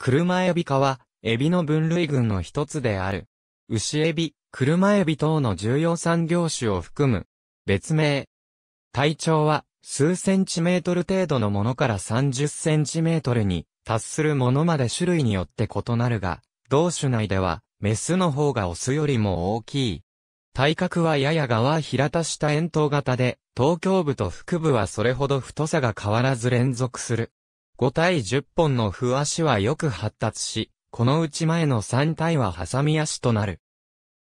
車エビ科は、エビの分類群の一つである。牛エビ、車エビ等の重要産業種を含む。別名。体長は、数センチメートル程度のものから30センチメートルに達するものまで種類によって異なるが、同種内では、メスの方がオスよりも大きい。体格はやや側平たした円筒型で、頭胸部と腹部はそれほど太さが変わらず連続する。5体10本の不足はよく発達し、このうち前の3体はハサミ足となる。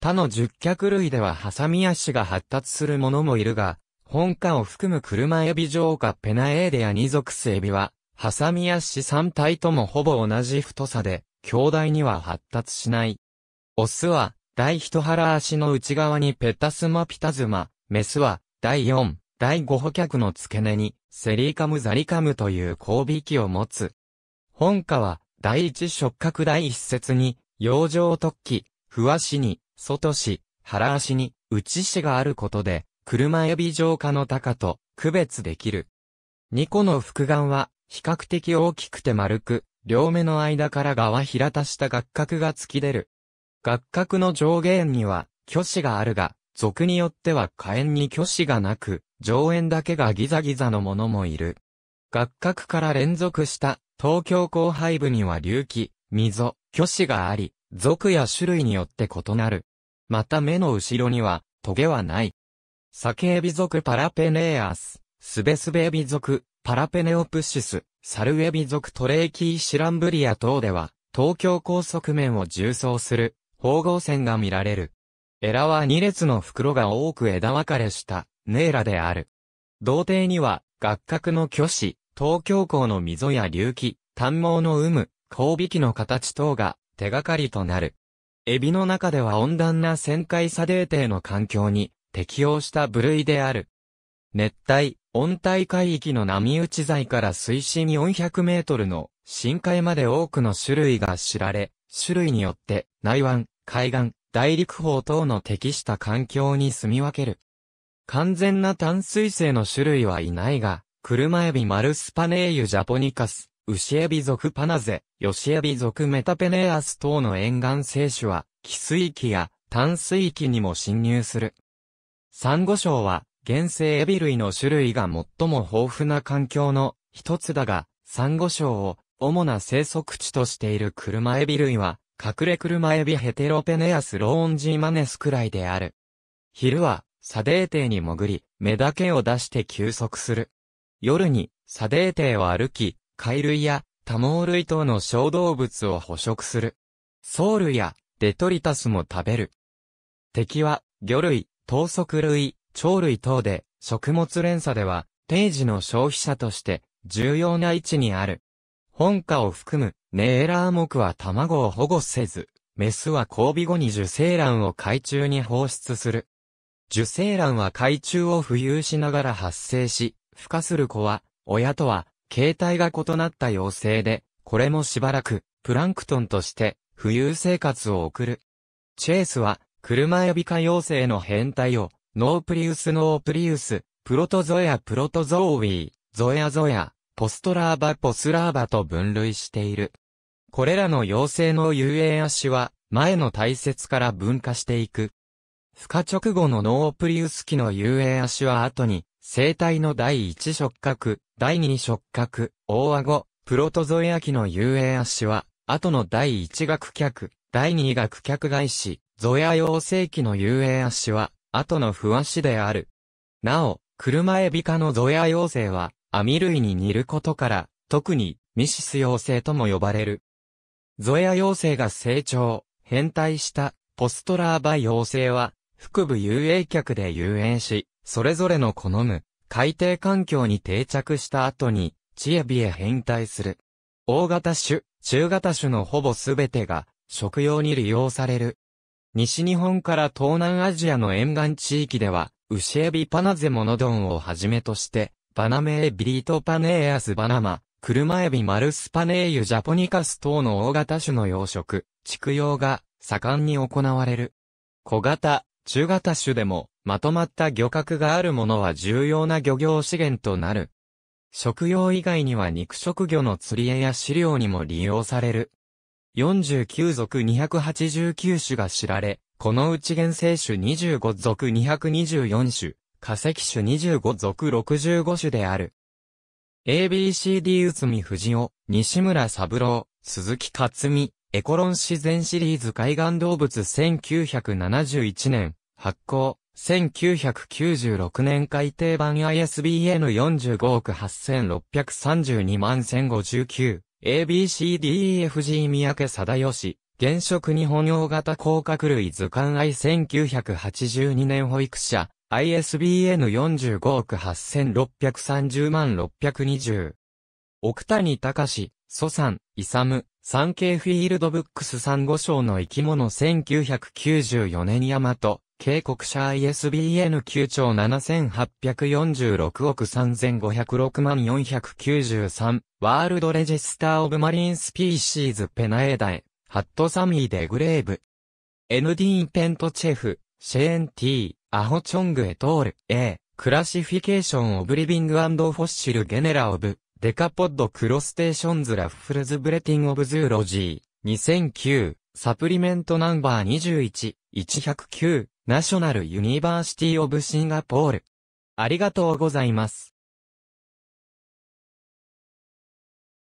他の十脚類ではハサミ足が発達するものもいるが、本家を含む車エビ上下ペナエーデや二属スエビは、ハサミ足3体ともほぼ同じ太さで、兄弟には発達しない。オスは、第一腹足の内側にペタスマピタズマ、メスは、第4、第5補脚の付け根に、セリカムザリカムという交尾器を持つ。本科は、第一触覚第一節に、洋上突起、不しに、外し、腹足に、内しがあることで、車エビ浄化の高と区別できる。二個の複眼は、比較的大きくて丸く、両目の間から側平たした合角が突き出る。合角の上限には、虚子があるが、俗によっては下縁に虚子がなく、上縁だけがギザギザのものもいる。学角から連続した東京後背部には隆起、溝、虚子があり、属や種類によって異なる。また目の後ろには、トゲはない。サケエビ属パラペネアス、スベスベエビ属、パラペネオプシス、サルエビ属トレイキーシランブリア等では、東京高側面を重層する、縫合線が見られる。エラは2列の袋が多く枝分かれしたネーラである。童貞には、学核の巨子、東京港の溝や隆起、短毛の有無、交尾器の形等が手がかりとなる。エビの中では温暖な旋回砂泥底の環境に適応した部類である。熱帯、温帯海域の波打ち材から水深400メートルの深海まで多くの種類が知られ、種類によって内湾、海岸、大陸方等の適した環境に住み分ける。完全な淡水性の種類はいないが、車エビマルスパネーユジャポニカス、ウシエビ属パナゼ、ヨシエビ属メタペネアス等の沿岸生種は、寄水域や淡水域にも侵入する。サンゴ礁は、原生エビ類の種類が最も豊富な環境の一つだが、サンゴ礁を主な生息地としている車エビ類は、隠れ車エビヘテロペネアスローンジーマネスくらいである。昼は砂テ底に潜り、目だけを出して休息する。夜に、砂テ底を歩き、貝類や多毛類等の小動物を捕食する。藻類やデトリタスも食べる。敵は、魚類、等足類、鳥類等で、食物連鎖では、定時の消費者として、重要な位置にある。本家を含む、ネエラー目は卵を保護せず、メスは交尾後に受精卵を海中に放出する。受精卵は海中を浮遊しながら発生し、孵化する子は、親とは、形態が異なった幼生で、これもしばらく、プランクトンとして、浮遊生活を送る。チェイスは、車エビ化幼生の変態を、ノープリウスノープリウス、プロトゾエアプロトゾーウィー、ゾエアゾエア、ポストラーバポスラーバと分類している。これらの幼生の遊泳足は、前の大切から分化していく。孵化直後のノープリウス期の遊泳足は後に、生体の第一触覚、第二触覚、大顎、プロトゾエア期の遊泳足は、後の第一学客、第二学客外視、ゾエア養成期の遊泳足は、後の不足である。なお、車エビ科のゾエア養成は、網類に似ることから、特に、ミシス養成とも呼ばれる。ゾエア養成が成長、変態した、ポストラーバ養成は、腹部遊泳客で遊泳し、それぞれの好む海底環境に定着した後に、チエビへ変態する。大型種、中型種のほぼすべてが食用に利用される。西日本から東南アジアの沿岸地域では、ウシエビパナゼモノドンをはじめとして、バナメエビリートパネエアスバナマ、クルマエビマルスパネエユジャポニカス等の大型種の養殖、畜養が盛んに行われる。小型、中型種でもまとまった漁獲があるものは重要な漁業資源となる。食用以外には肉食魚の釣り餌や飼料にも利用される。49属289種が知られ、このうち原生種25属224種、化石種25属65種である。ABCD 内海藤尾、西村三郎、鈴木克美、エコロン自然シリーズ海岸動物1971年、発行、1996年改訂版 ISBN45 億8632万1059、ABCDEFG 三宅貞義、現職日本用型甲殻類図鑑愛1982年保育者、ISBN45 億8630万620。奥谷隆、蘇さん、勇。産経フィールドブックス産後賞の生き物1994年ヤマト、警告者 ISBN 9兆7846億3506万493、ワールドレジスターオブマリンスピーシーズペナエダエ、ハットサミーデグレーブ。ND ペントチェフ、シェーン T、アホチョングエトール、A、クラシフィケーションオブリビングフォッシルゲネラオブ、デカポッドクロステーションズラフフルズブレティンオブズーロジー、2009、サプリメントナンバー21、109、ナショナルユニバーシティオブシンガポール。ありがとうございます。